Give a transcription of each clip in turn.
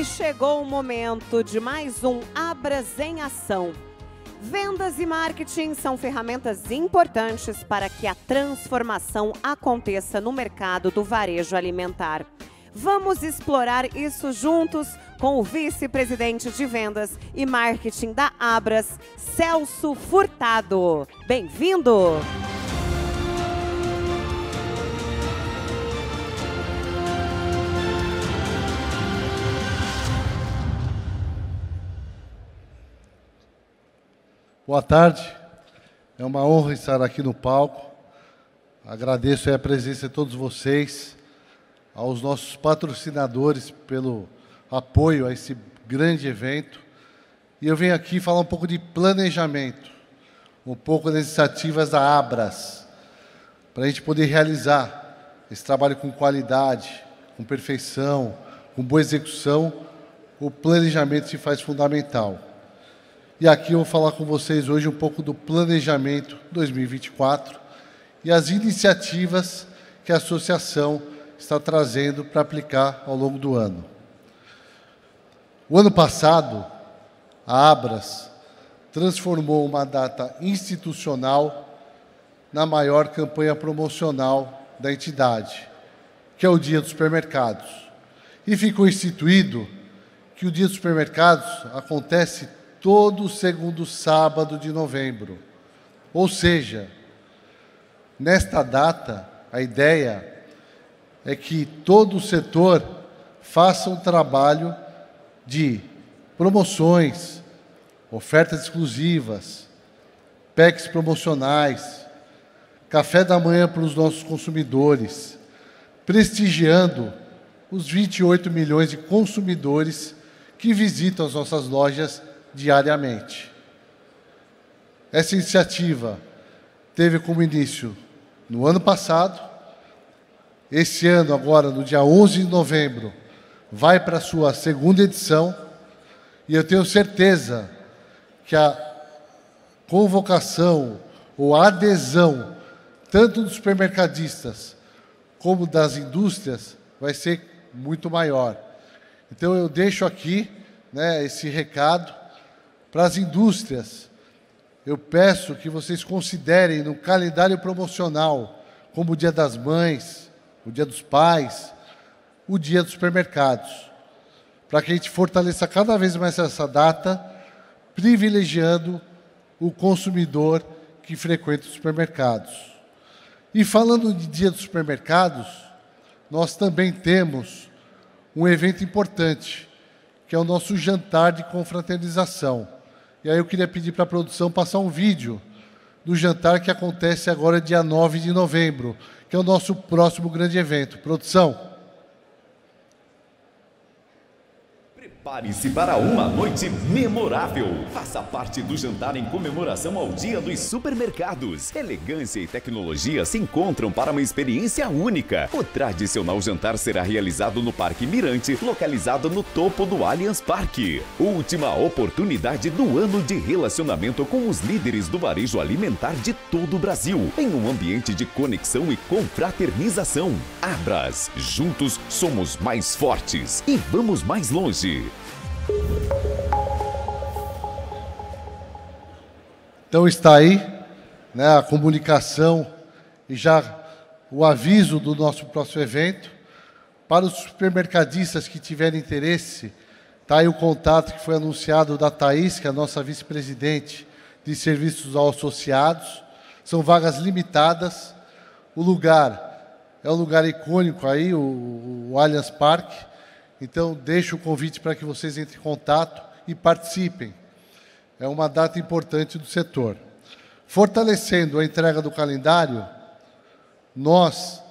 E chegou o momento de mais um Abras em Ação. Vendas e marketing são ferramentas importantes para que a transformação aconteça no mercado do varejo alimentar. Vamos explorar isso juntos com o vice-presidente de vendas e marketing da Abras, Celso Furtado. Bem-vindo! Boa tarde. É uma honra estar aqui no palco. Agradeço a presença de todos vocês, aos nossos patrocinadores pelo apoio a esse grande evento. E eu venho aqui falar um pouco de planejamento, um pouco das iniciativas da Abras, para a gente poder realizar esse trabalho com qualidade, com perfeição, com boa execução. O planejamento se faz fundamental. E aqui eu vou falar com vocês hoje um pouco do planejamento 2024 e as iniciativas que a associação está trazendo para aplicar ao longo do ano. O ano passado, a Abras transformou uma data institucional na maior campanha promocional da entidade, que é o Dia dos Supermercados. E ficou instituído que o Dia dos Supermercados acontece todo o segundo sábado de novembro. Ou seja, nesta data, a ideia é que todo o setor faça um trabalho de promoções, ofertas exclusivas, PECs promocionais, café da manhã para os nossos consumidores, prestigiando os 28 milhões de consumidores que visitam as nossas lojas diariamente. Essa iniciativa teve como início no ano passado. Esse ano, agora, no dia 11 de novembro, vai para a sua segunda edição. E eu tenho certeza que a convocação ou a adesão, tanto dos supermercadistas como das indústrias, vai ser muito maior. Então, eu deixo aqui né, esse recado para as indústrias, eu peço que vocês considerem no calendário promocional, como o Dia das Mães, o Dia dos Pais, o Dia dos Supermercados, para que a gente fortaleça cada vez mais essa data, privilegiando o consumidor que frequenta os supermercados. E falando de Dia dos Supermercados, nós também temos um evento importante, que é o nosso jantar de confraternização. E aí eu queria pedir para a produção passar um vídeo do jantar que acontece agora dia 9 de novembro, que é o nosso próximo grande evento. Produção. Prepare-se para uma noite memorável. Faça parte do jantar em comemoração ao Dia dos Supermercados. Elegância e tecnologia se encontram para uma experiência única. O tradicional jantar será realizado no Parque Mirante, localizado no topo do Allianz Parque. Última oportunidade do ano de relacionamento com os líderes do varejo alimentar de todo o Brasil, em um ambiente de conexão e confraternização. Abras, juntos somos mais fortes e vamos mais longe. Então está aí né, a comunicação e já o aviso do nosso próximo evento. Para os supermercadistas que tiverem interesse, está aí o contato que foi anunciado da Thaís, que é a nossa vice-presidente de serviços aos associados. São vagas limitadas. O lugar é um lugar icônico aí, o, o Allianz Parque. Então, deixo o convite para que vocês entrem em contato e participem é uma data importante do setor. Fortalecendo a entrega do calendário, nós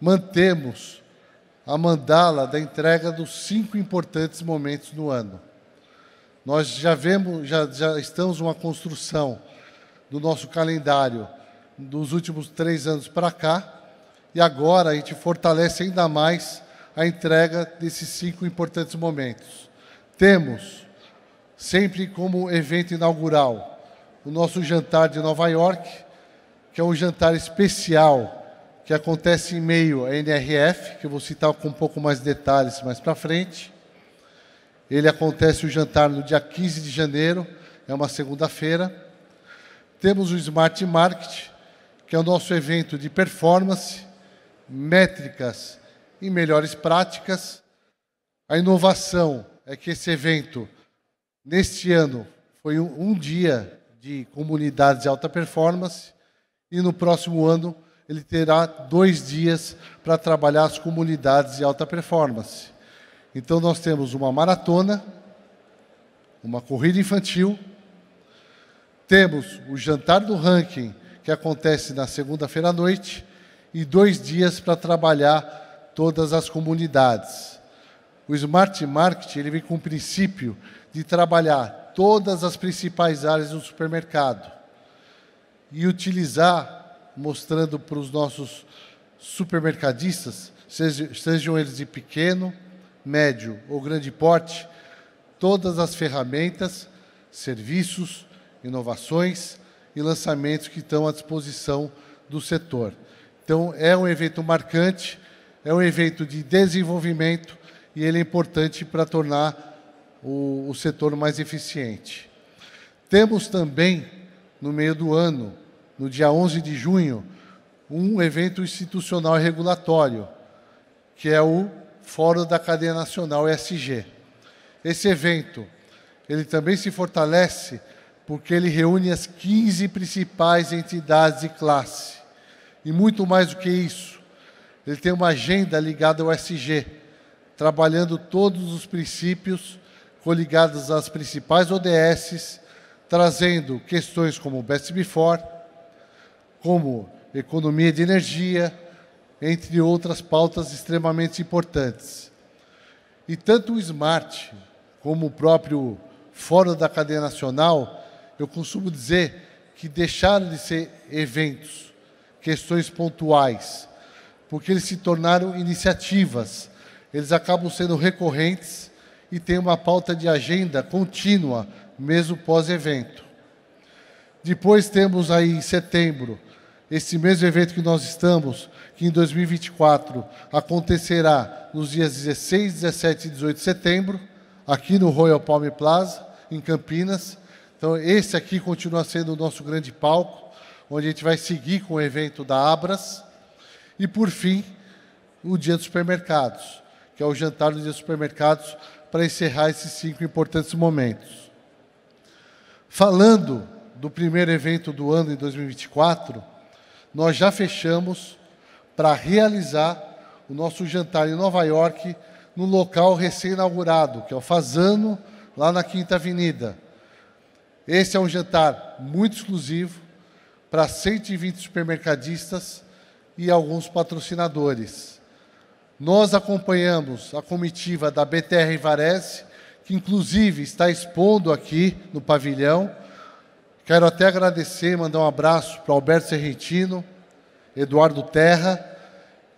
mantemos a mandala da entrega dos cinco importantes momentos do ano. Nós já vemos, já, já estamos uma construção do nosso calendário dos últimos três anos para cá, e agora a gente fortalece ainda mais a entrega desses cinco importantes momentos. Temos sempre como evento inaugural, o nosso jantar de Nova York, que é um jantar especial que acontece em meio à NRF, que eu vou citar com um pouco mais de detalhes mais para frente. Ele acontece o jantar no dia 15 de janeiro, é uma segunda-feira. Temos o Smart Market, que é o nosso evento de performance, métricas e melhores práticas. A inovação é que esse evento Neste ano foi um, um dia de comunidades de alta performance e no próximo ano ele terá dois dias para trabalhar as comunidades de alta performance. Então nós temos uma maratona, uma corrida infantil, temos o jantar do ranking que acontece na segunda-feira à noite e dois dias para trabalhar todas as comunidades. O Smart Marketing ele vem com o princípio de trabalhar todas as principais áreas do supermercado e utilizar, mostrando para os nossos supermercadistas, sejam, eles de pequeno, médio ou grande porte, todas as ferramentas, serviços, inovações e lançamentos que estão à disposição do setor. Então, é um evento marcante, é um evento de desenvolvimento e ele é importante para tornar o, o setor mais eficiente. Temos também, no meio do ano, no dia 11 de junho, um evento institucional e regulatório, que é o Fórum da Cadeia Nacional ESG. Esse evento, ele também se fortalece porque ele reúne as 15 principais entidades de classe. E muito mais do que isso, ele tem uma agenda ligada ao SG, trabalhando todos os princípios coligadas às principais ODSs, trazendo questões como o Best Before, como economia de energia, entre outras pautas extremamente importantes. E tanto o Smart como o próprio Fórum da Cadeia Nacional, eu costumo dizer que deixaram de ser eventos, questões pontuais, porque eles se tornaram iniciativas. Eles acabam sendo recorrentes e tem uma pauta de agenda contínua, mesmo pós-evento. Depois temos aí em setembro, esse mesmo evento que nós estamos, que em 2024 acontecerá nos dias 16, 17 e 18 de setembro, aqui no Royal Palm Plaza, em Campinas. Então, esse aqui continua sendo o nosso grande palco, onde a gente vai seguir com o evento da Abras. E, por fim, o Dia dos Supermercados, que é o jantar do Dia dos Supermercados, para encerrar esses cinco importantes momentos. Falando do primeiro evento do ano em 2024, nós já fechamos para realizar o nosso jantar em Nova York, no local recém-inaugurado, que é o Fazano, lá na Quinta Avenida. Esse é um jantar muito exclusivo para 120 supermercadistas e alguns patrocinadores. Nós acompanhamos a comitiva da BTR Varese, que inclusive está expondo aqui no pavilhão. Quero até agradecer, e mandar um abraço para Alberto Serrentino, Eduardo Terra,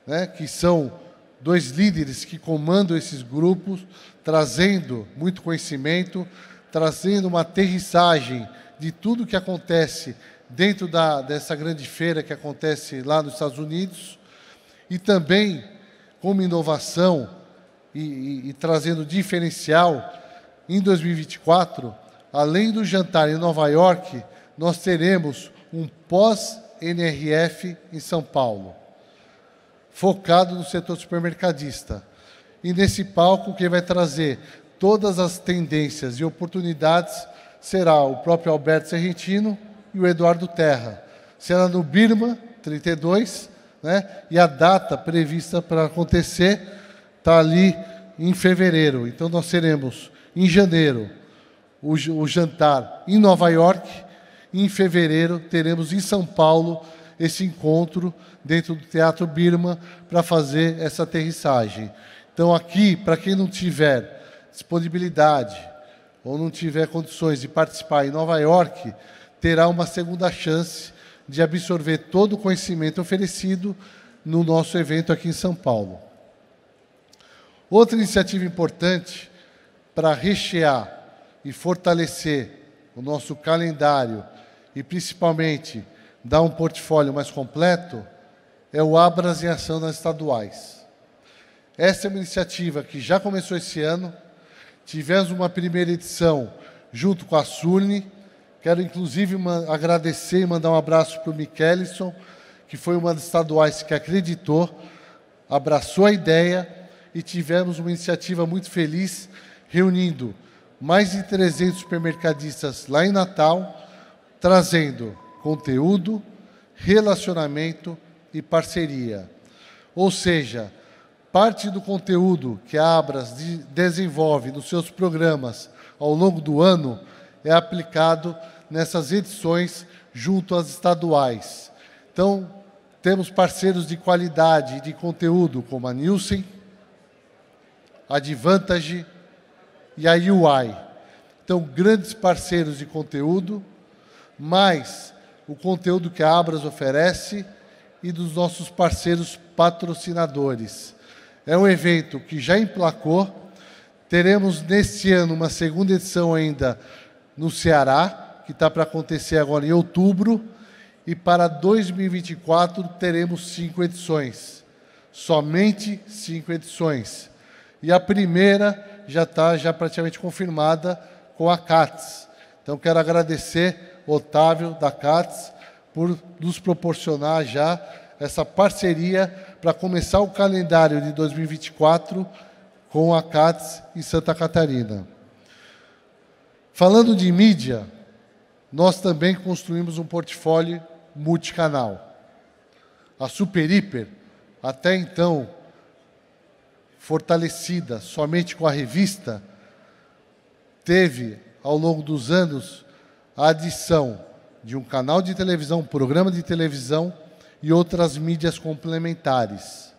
né, que são dois líderes que comandam esses grupos, trazendo muito conhecimento, trazendo uma aterrissagem de tudo que acontece dentro da, dessa grande feira que acontece lá nos Estados Unidos e também como inovação e, e, e trazendo diferencial, em 2024, além do jantar em Nova York, nós teremos um pós-NRF em São Paulo, focado no setor supermercadista. E nesse palco, quem vai trazer todas as tendências e oportunidades será o próprio Alberto Serrentino e o Eduardo Terra. Será no Birma 32, né? e a data prevista para acontecer está ali em fevereiro. Então, nós teremos em janeiro o, o jantar em Nova York, e em fevereiro teremos em São Paulo esse encontro dentro do Teatro Birma para fazer essa aterrissagem. Então, aqui, para quem não tiver disponibilidade ou não tiver condições de participar em Nova York, terá uma segunda chance de absorver todo o conhecimento oferecido no nosso evento aqui em São Paulo. Outra iniciativa importante para rechear e fortalecer o nosso calendário e principalmente dar um portfólio mais completo é o Abras em Ação nas Estaduais. Essa é uma iniciativa que já começou esse ano. Tivemos uma primeira edição junto com a SURNE, Quero inclusive agradecer e mandar um abraço para o Michelison, que foi uma das estaduais que acreditou, abraçou a ideia e tivemos uma iniciativa muito feliz, reunindo mais de 300 supermercadistas lá em Natal, trazendo conteúdo, relacionamento e parceria. Ou seja, parte do conteúdo que a Abras desenvolve nos seus programas ao longo do ano é aplicado nessas edições junto às estaduais. Então, temos parceiros de qualidade e de conteúdo, como a Nielsen, a Advantage e a UI. Então, grandes parceiros de conteúdo, mais o conteúdo que a Abras oferece e dos nossos parceiros patrocinadores. É um evento que já emplacou. Teremos neste ano uma segunda edição ainda no Ceará, que está para acontecer agora em outubro, e para 2024 teremos cinco edições, somente cinco edições. E a primeira já está já praticamente confirmada com a CATS. Então quero agradecer Otávio da CATS por nos proporcionar já essa parceria para começar o calendário de 2024 com a CATS em Santa Catarina. Falando de mídia, nós também construímos um portfólio multicanal. A Super Hiper, até então fortalecida somente com a revista, teve ao longo dos anos a adição de um canal de televisão, um programa de televisão e outras mídias complementares.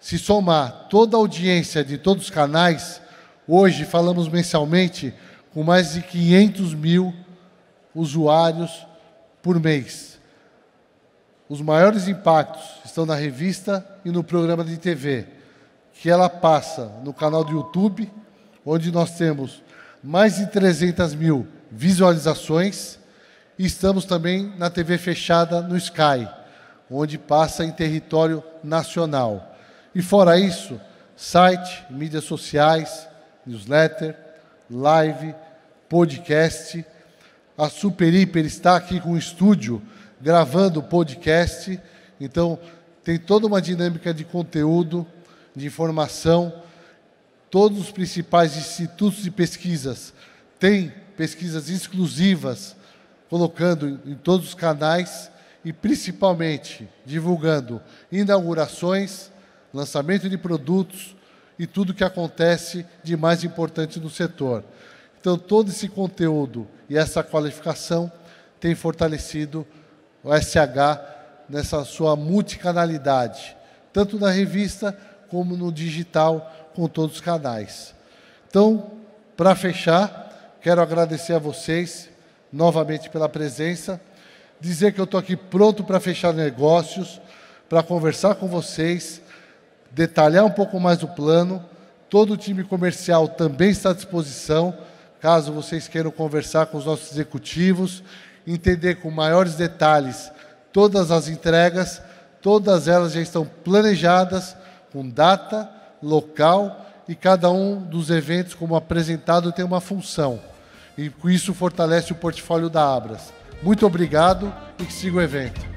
Se somar toda a audiência de todos os canais, hoje falamos mensalmente com mais de 500 mil usuários por mês. Os maiores impactos estão na revista e no programa de TV, que ela passa no canal do YouTube, onde nós temos mais de 300 mil visualizações. E estamos também na TV fechada no Sky, onde passa em território nacional. E fora isso, site, mídias sociais, newsletter, live, podcast. A Super Hiper está aqui com o estúdio gravando o podcast. Então, tem toda uma dinâmica de conteúdo, de informação. Todos os principais institutos de pesquisas têm pesquisas exclusivas, colocando em todos os canais e principalmente divulgando inaugurações, lançamento de produtos, e tudo o que acontece de mais importante no setor. Então, todo esse conteúdo e essa qualificação tem fortalecido o SH nessa sua multicanalidade, tanto na revista como no digital, com todos os canais. Então, para fechar, quero agradecer a vocês novamente pela presença, dizer que eu estou aqui pronto para fechar negócios, para conversar com vocês detalhar um pouco mais o plano. Todo o time comercial também está à disposição, caso vocês queiram conversar com os nossos executivos, entender com maiores detalhes todas as entregas, todas elas já estão planejadas com data, local e cada um dos eventos como apresentado tem uma função. E com isso fortalece o portfólio da Abras. Muito obrigado e que siga o evento.